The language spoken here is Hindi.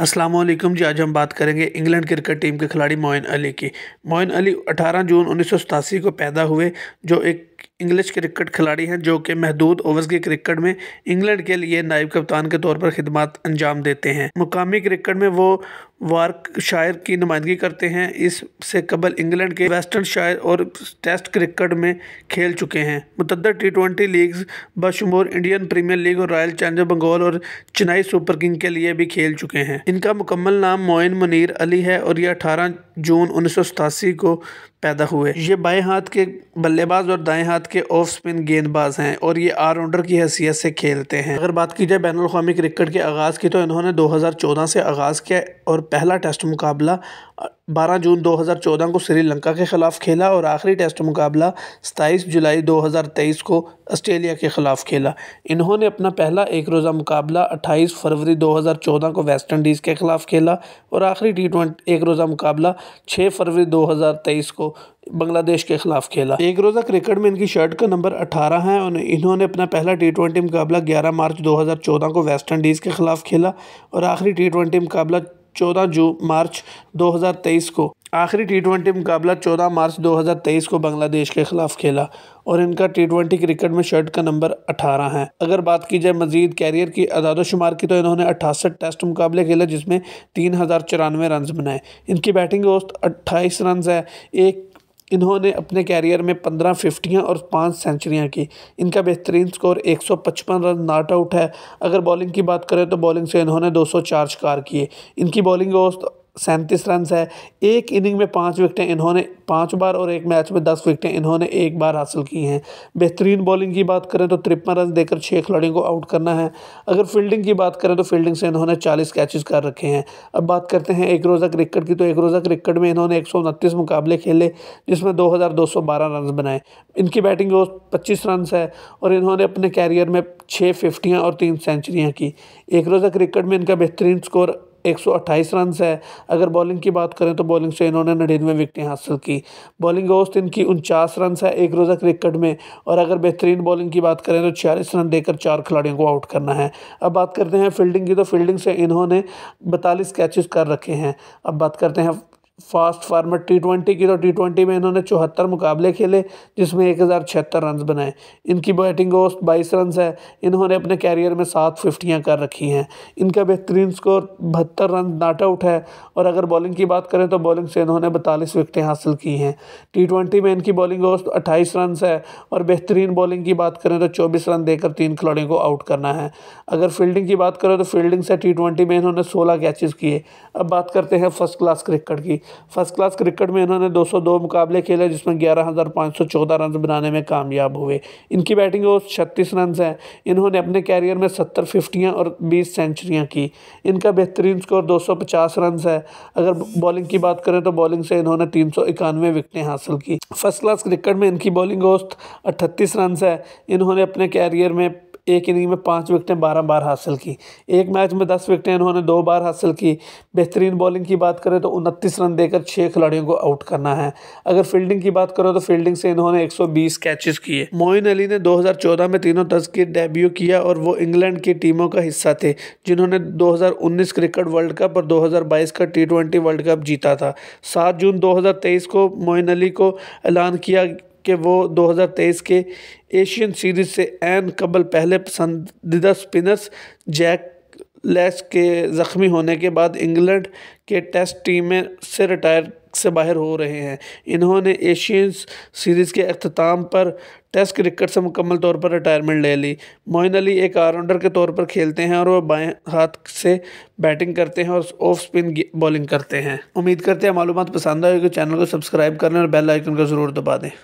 असलम जी आज हम बात करेंगे इंग्लैंड क्रिकेट टीम के खिलाड़ी मोइन अली की मोइन अली 18 जून उन्नीस को पैदा हुए जो एक इंग्लिश क्रिकेट खिलाड़ी हैं जो कि महदूद ओवर्स के क्रिकेट में इंग्लैंड के लिए नायब कप्तान के तौर पर खिदमत अंजाम देते हैं मुकामी क्रिकेट में वो वार्क शायर की नुमाइंदगी करते हैं इससे कबल इंग्लैंड के वेस्टर्न शायर और टेस्ट क्रिकेट में खेल चुके हैं मुतद टी ट्वेंटी लीग्स बशमूर इंडियन प्रीमियर लीग और रॉयल चैलेंजर बंगाल और चेन्नई सुपर किंग के लिए भी खेल चुके हैं इनका मुकम्मल नाम मोइन मुनीर अली है और यह अठारह जून उन्नीस को पैदा हुए ये बाएँ हाथ के बल्लेबाज और दाएँ हाथ के ऑफ स्पिन गेंदबाज हैं और ये आल राउंडर की हैसियत से खेलते हैं अगर बात की जाए बैन अवी क्रिकेट के आगाज़ की तो इन्होंने दो से आगाज़ किया और पहला टेस्ट मुकाबला बारह जून 2014 को श्रीलंका के खिलाफ खेला और आखिरी टेस्ट मुकाबला सताईस जुलाई 2023 को ऑस्ट्रेलिया के खिलाफ खेला इन्होंने अपना पहला एक रोज़ा मुकाबला 28 फरवरी 2014 को वेस्ट इंडीज़ के खिलाफ खेला और आखिरी टी ट्वेंटी एक रोज़ा मुकाबला 6 फरवरी 2023 को बांग्लादेश के खिलाफ खेला एक रोज़ा क्रिकेट में इनकी शर्ट का नंबर अठारह है और इन्होंने अपना पहला टी ट्वेंटी मुकाबला ग्यारह मार्च दो को वेस्ट इंडीज़ के खिलाफ खेला और आखिरी टी ट्वेंटी मुकाबला 14 जू मार्च 2023 को आखिरी टी ट्वेंटी मुकाबला 14 मार्च 2023 को बांग्लादेश के खिलाफ खेला और इनका टी ट्वेंटी क्रिकेट में शर्ट का नंबर 18 है अगर बात की जाए मजीद कैरियर की अदादोशुमार की तो इन्होंने अठासठ टेस्ट मुकाबले खेले जिसमें तीन हज़ार चौरानवे रन बनाए इनकी बैटिंग औसत अट्ठाईस रन है एक इन्होंने अपने कैरियर में पंद्रह फिफ्टियाँ और पाँच सेंचुरियाँ की इनका बेहतरीन स्कोर एक सौ पचपन रन नॉट आउट है अगर बॉलिंग की बात करें तो बॉलिंग से इन्होंने दो सौ चार शिकार किए इनकी बॉलिंग औसत सैंतीस रन है एक इनिंग में पाँच विकटें इन्होंने पाँच बार और एक मैच में दस विकटें इन्होंने एक बार हासिल की हैं बेहतरीन बॉलिंग की बात करें तो तिरपन रन देकर छः खिलाड़ियों को आउट करना है अगर फील्डिंग की बात करें तो फील्डिंग से इन्होंने चालीस कैचेज़ कर रखे हैं अब बात करते हैं एक रोज़ा क्रिकेट की तो एक रोज़ा क्रिकेट में इन्होंने एक मुकाबले खेले जिसमें दो रन बनाए इनकी बैटिंग रोज पच्चीस रन है और इन्होंने अपने कैरियर में छः फिफ्टियाँ और तीन सेंचुरियाँ की एक रोज़ा क्रिकेट में इनका बेहतरीन स्कोर 128 रन है अगर बॉलिंग की बात करें तो बॉलिंग से इन्होंने नड़िनवे विकटें हासिल की बॉलिंग औसत इनकी उनचास रन है एक रोज़ा क्रिकेट में और अगर बेहतरीन बॉलिंग की बात करें तो छियालीस रन देकर चार खिलाड़ियों को आउट करना है अब बात करते हैं फील्डिंग की तो फील्डिंग से इन्होंने बतालीस कैचेस कर रखे हैं अब बात करते हैं फास्ट फार्मेट टी ट्वेंटी की तो टी ट्वेंटी में इन्होंने चौहत्तर मुकाबले खेले जिसमें एक हज़ार छिहत्तर रन बनाए इनकी बैटिंग औसत बाईस रन है इन्होंने अपने कैरियर में सात फिफ्टियाँ कर रखी हैं इनका बेहतरीन स्कोर बहत्तर रन नाट आउट है और अगर बॉलिंग की बात करें तो बॉलिंग से इन्होंने बतालीस विकटें हासिल की हैं टी ट्वेंटी में इनकी बॉलिंग ओस्त अट्ठाईस रन है और बेहतरीन बॉलिंग की बात करें तो चौबीस रन देकर तीन खिलाड़ियों को आउट करना है अगर फील्डिंग की बात करें तो फील्डिंग से टी ट्वेंटी में इन्होंने सोलह कैचेज़ किए अब बात करते हैं फर्स्ट क्लास क्रिकेट की फर्स्ट क्लास क्रिकेट में इन्होंने 202 मुकाबले खेले जिसमें ग्यारह हज़ार पाँच सौ चौदह रन बनाने में कामयाब हुए इनकी बैटिंग वो छत्तीस रन है इन्होंने अपने कैरियर में सत्तर फिफ्टियाँ और बीस सेंचुरियाँ की इनका बेहतरीन स्कोर दो सौ पचास रन है अगर बॉलिंग की बात करें तो बॉलिंग से इन्होंने तीन सौ इक्यानवे विकटें हासिल की फर्स्ट क्लास क्रिकेट में इनकी बॉलिंग औस्त अट्ठतीस रन है इन्होंने अपने कैरियर में एक इनिंग में पाँच विकटें बारह बार हासिल की एक मैच में दस विकटें इन्होंने दो बार हासिल की बेहतरीन बॉलिंग की बात करें तो उनतीस रन देकर छः खिलाड़ियों को आउट करना है अगर फील्डिंग की बात करो तो फील्डिंग से इन्होंने बीस कैचेस किए मोइन अली ने चौदह में तीनों तस्कर डेब्यू किया और वो इंग्लैंड की टीमों का हिस्सा थे जिन्होंने उन्नीस क्रिकेट वर्ल्ड कप और बाईस का टी वर्ल्ड कप जीता था सात जून तेईस को मोइन अली को ऐलान किया कि वो 2023 के एशियन सीरीज़ से एन कबल पहले पसंदीदा स्पिनर्स जैक लेस के ज़ख्मी होने के बाद इंग्लैंड के टेस्ट टीम में से रिटायर से बाहर हो रहे हैं इन्होंने एशियन सीरीज़ के अख्ताम पर टेस्ट क्रिकेट से मुकम्मल तौर पर रिटायरमेंट ले ली मोइन अली एक ऑलराउंडर के तौर पर खेलते हैं और वह बाएँ हाथ से बैटिंग करते हैं और ऑफ स्पिन बॉलिंग करते हैं उम्मीद करते हैं मालूम पसंद आए चैनल को सब्सक्राइब करें और बेल आइकन को ज़रूर दबा दें